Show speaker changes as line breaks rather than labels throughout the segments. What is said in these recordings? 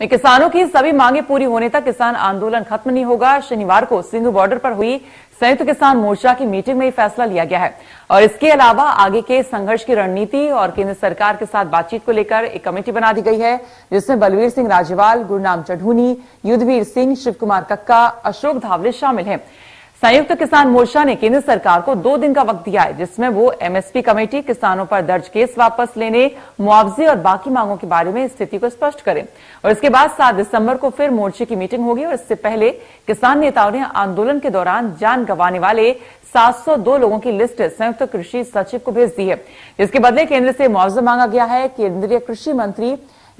में किसानों की सभी मांगे पूरी होने तक किसान आंदोलन खत्म नहीं होगा शनिवार को सिंह बॉर्डर पर हुई संयुक्त किसान मोर्चा की मीटिंग में फैसला लिया गया है और इसके अलावा आगे के संघर्ष की रणनीति और केंद्र सरकार के साथ बातचीत को लेकर एक कमेटी बना दी गई है जिसमें बलवीर सिंह राजेवाल गुरनाम चढ़ूनी युद्धवीर सिंह शिव कुमार कक्का अशोक धावले शामिल हैं संयुक्त किसान मोर्चा ने केंद्र सरकार को दो दिन का वक्त दिया है जिसमें वो एमएसपी कमेटी किसानों पर दर्ज केस वापस लेने मुआवजे और बाकी मांगों के बारे में स्थिति को स्पष्ट करें और इसके बाद 7 दिसंबर को फिर मोर्चे की मीटिंग होगी और इससे पहले किसान नेताओं ने आंदोलन के दौरान जान गंवाने वाले 702 लोगों की लिस्ट संयुक्त कृषि सचिव को भेज दी है इसके बदले केंद्र से मुआवजा मांगा गया है केंद्रीय कृषि मंत्री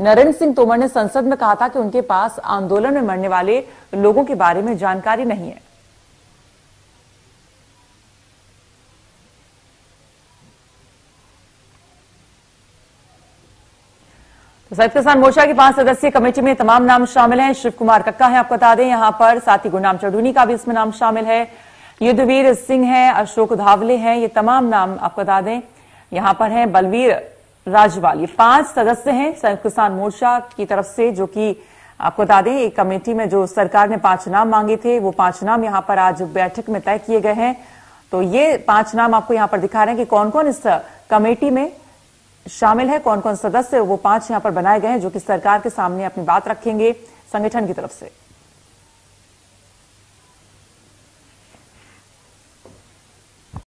नरेंद्र सिंह तोमर ने संसद में कहा था कि उनके पास आंदोलन में मरने वाले लोगों के बारे में जानकारी नहीं है सैफ किसान मोर्चा की पांच सदस्यीय कमेटी में तमाम नाम शामिल हैं शिव कुमार कक्का है आपको बता दें यहां पर साथ ही गुरनाम चौधूनी का भी इसमें नाम शामिल है युद्धवीर सिंह हैं अशोक धावले हैं ये तमाम नाम आपको बता दें यहां पर हैं बलवीर राजवाल ये पांच सदस्य हैं संयुक्त किसान मोर्चा की तरफ से जो कि आपको बता दें एक कमेटी में जो सरकार ने पांच नाम मांगे थे वो पांच नाम यहां पर आज बैठक में तय किए गए हैं तो ये पांच नाम आपको यहां पर दिखा रहे हैं कि कौन कौन इस कमेटी में शामिल है कौन कौन सदस्य वो पांच यहाँ पर बनाए गए हैं जो कि सरकार के सामने अपनी बात रखेंगे संगठन की तरफ से